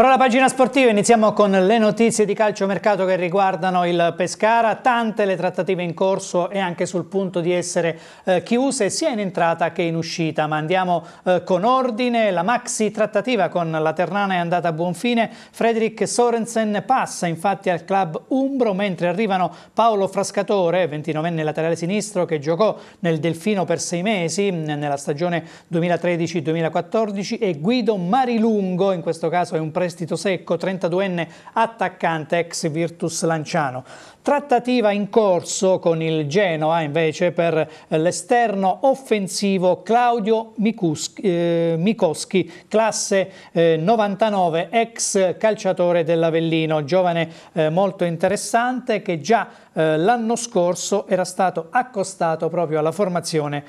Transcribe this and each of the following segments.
Ora la pagina sportiva, iniziamo con le notizie di calciomercato che riguardano il Pescara, tante le trattative in corso e anche sul punto di essere eh, chiuse sia in entrata che in uscita, ma andiamo eh, con ordine, la maxi trattativa con la Ternana è andata a buon fine, Fredrik Sorensen passa infatti al club Umbro, mentre arrivano Paolo Frascatore, 29enne laterale sinistro che giocò nel Delfino per sei mesi nella stagione 2013-2014 e Guido Marilungo, in questo caso è un prestito prestito secco, 32enne attaccante ex Virtus Lanciano. Trattativa in corso con il Genoa invece per l'esterno offensivo Claudio Mikuski, eh, Mikoski, classe 99, eh, ex calciatore dell'Avellino, giovane eh, molto interessante che già l'anno scorso era stato accostato proprio alla formazione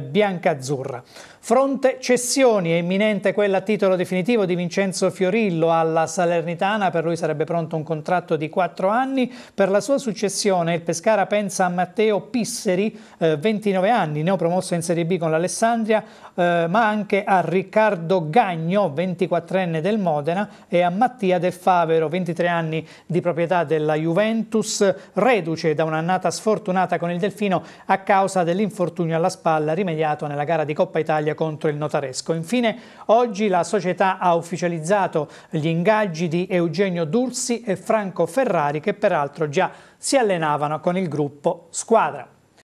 biancazzurra. Fronte cessioni, è imminente quella a titolo definitivo di Vincenzo Fiorillo, Grillo alla Salernitana, per lui sarebbe pronto un contratto di 4 anni, per la sua successione il Pescara pensa a Matteo Pisseri, eh, 29 anni, neopromosso in Serie B con l'Alessandria, eh, ma anche a Riccardo Gagno, 24enne del Modena, e a Mattia Del Favero, 23 anni di proprietà della Juventus, reduce da un'annata sfortunata con il Delfino a causa dell'infortunio alla spalla rimediato nella gara di Coppa Italia contro il Notaresco. Infine, oggi la società ha ufficializzato gli ingaggi di Eugenio Dursi e Franco Ferrari che peraltro già si allenavano con il gruppo squadra.